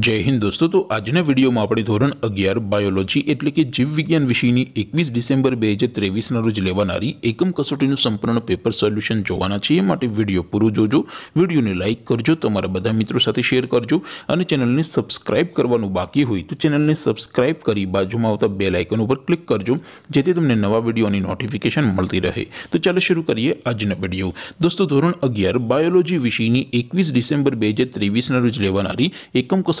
જય હિન્દ દોસ્તો તો આજના વિડીયોમાં આપણે ધોરણ અગિયાર બાયોલોજી એટલે કે જીવવિજ્ઞાન વિષયની એકવીસ ડિસેમ્બર બે હજાર ત્રેવીસના રોજ લેવાનારી એકમ કસોટીનું સંપૂર્ણ પેપર સોલ્યુશન જોવાના છીએ માટે વિડીયો પૂરો જોજો વિડીયોને લાઇક કરજો તમારા બધા મિત્રો સાથે શેર કરજો અને ચેનલને સબસ્ક્રાઇબ કરવાનું બાકી હોય તો ચેનલને સબસ્ક્રાઇબ કરી બાજુમાં આવતા બે લાઇકન ઉપર ક્લિક કરજો જેથી તમને નવા વિડીયોની નોટિફિકેશન મળતી રહે તો ચાલો શરૂ કરીએ આજનો વિડીયો દોસ્તો ધોરણ અગિયાર બાયોલોજી વિષયની એકવીસ ડિસેમ્બર બે હજાર ત્રેવીસના રોજ લેવાનારી એકમ કસોટી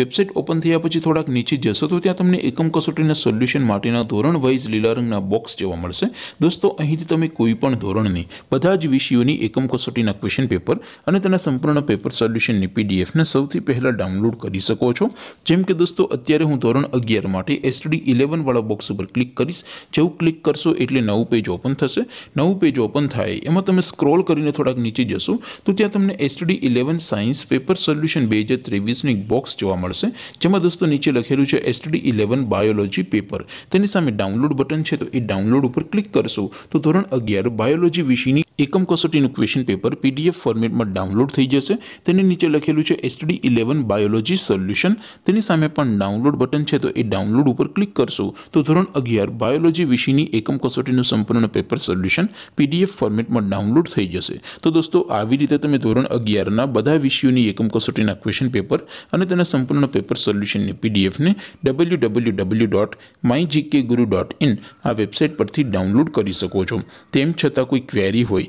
વેબસાઇટ ઓપન કર્યા પછી થોડક નીચે જશો તો ત્યાં તમને એકમ કસોટીના સોલ્યુશન માર્ટીના ધોરણ વાઇઝ લીલા રંગના બોક્સ જોવા મળશે દોસ્તો અહીંથી તમે કોઈપણ ધોરણની બધા જ વિષયોની એકમ કસોટીના ક્વેશ્ચન પેપર અને તેના સંપૂર્ણ પેપર સોલ્યુશનની પીડીએફ ને સૌથી પહેલા ડાઉનલોડ કરી શકો છો જેમ કે દોસ્તો અત્યારે હું ધોરણ 11 માટે STD 11 વાળો બોક્સ ઉપર ક્લિક કરિસ જેવું ક્લિક કરશો એટલે નવું પેજ ઓપન થશે નવું પેજ ઓપન થાય એમાં તમે સ્ક્રોલ કરીને થોડક નીચે જશો તો ત્યાં તમને STD 11 સાયન્સ પેપર સોલ્યુશન 2023 ની બોક્સ હોવા મળશે જેમ દોસ્તો નીચે લખેલું છે STD 11 बायोलॉजी પેપર તેની સામે ડાઉનલોડ બટન છે તો એ ડાઉનલોડ ઉપર ક્લિક કરશું તો ધોરણ 11 बायोलॉजी વિષયની એકમ કસોટીનું ક્વેશ્ચન પેપર પીડીએફ ફોર્મેટમાં ડાઉનલોડ થઈ જશે તેની નીચે લખેલું છે STD 11 બાયોલોજી સોલ્યુશન તેની સામે પણ ડાઉનલોડ બટન છે તો એ ડાઉનલોડ ઉપર ક્લિક કરશો તો ધોરણ 11 બાયોલોજી વિષયની એકમ કસોટીનું સંપૂર્ણ પેપર સોલ્યુશન પીડીએફ ફોર્મેટમાં ડાઉનલોડ થઈ જશે તો દોસ્તો આવી રીતે તમે ધોરણ 11 ના બધા વિષયોની એકમ કસોટીના ક્વેશ્ચન પેપર અને તેના સંપૂર્ણ પેપર સોલ્યુશનની પીડીએફ ને www.mygkguru.in આ વેબસાઈટ પરથી ડાઉનલોડ કરી શકો છો તેમ છતાં કોઈ ક્વેરી હોય